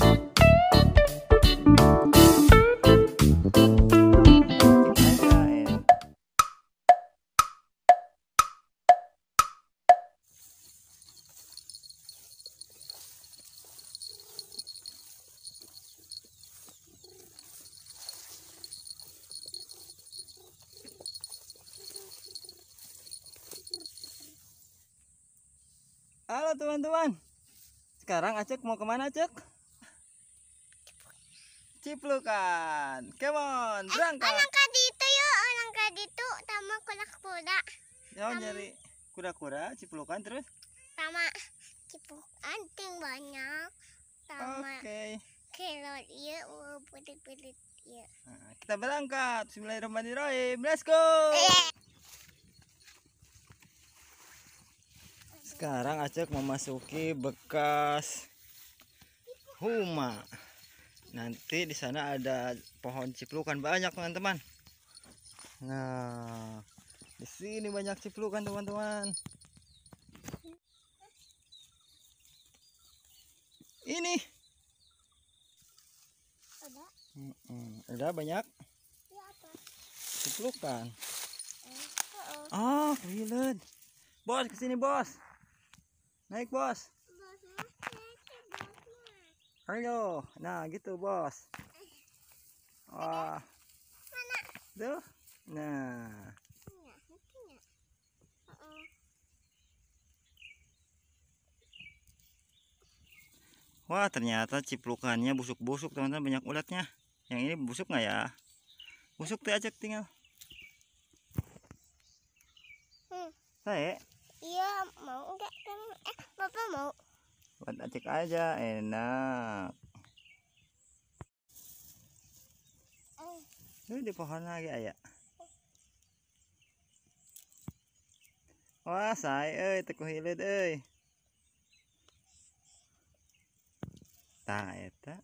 Halo teman-teman Sekarang Acek mau kemana Acek? ciplukan come on eh, berangkat eh, kadi itu yuk oh, anak itu sama kura kura. ya nyari kura kura, ciplukan terus sama ciplukan ting banyak sama oke okay. kelot yuk oh, belit-belit yuk nah, kita berangkat Bismillahirrahmanirrahim let's go eh. sekarang Acek memasuki bekas Huma nanti di sana ada pohon ciplukan banyak teman-teman nah di sini banyak ciplukan teman-teman ini ada banyak ciplukan eh, uh-uh. ah oh, bos kesini bos naik bos ayo Nah, gitu, Bos. Wah. Tuh. Nah. Wah, ternyata ciplukannya busuk-busuk, teman-teman, banyak ulatnya. Yang ini busuk nggak ya? Busuk tuh ajak tinggal. Hmm. Saya. acik aja enak ini di pohon lagi ayah wah saya eh tekuh hilir eh tak tak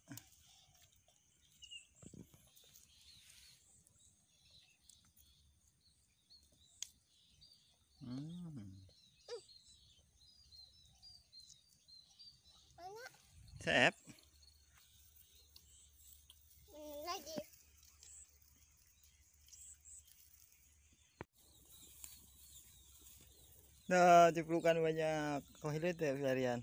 Cep. Nah, jeplukan banyak. Kau hidup ya, Farian?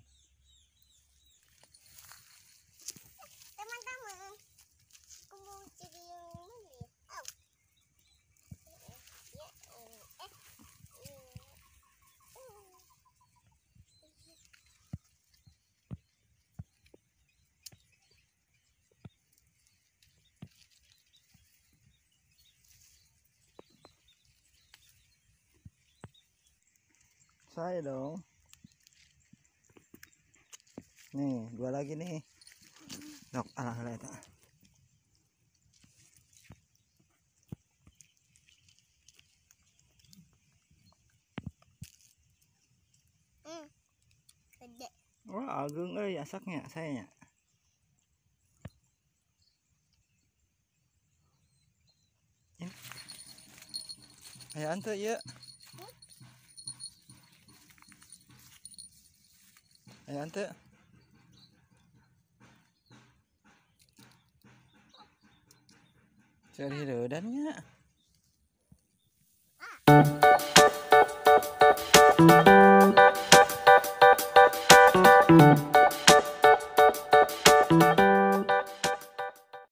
Saya dong. Nih, dua lagi nih. Dok, alah alah itu. Hmm. Wah, agung eh asaknya sayanya. Ya. Ayo antar ya. Ayan ya te. Cari rodan nggak?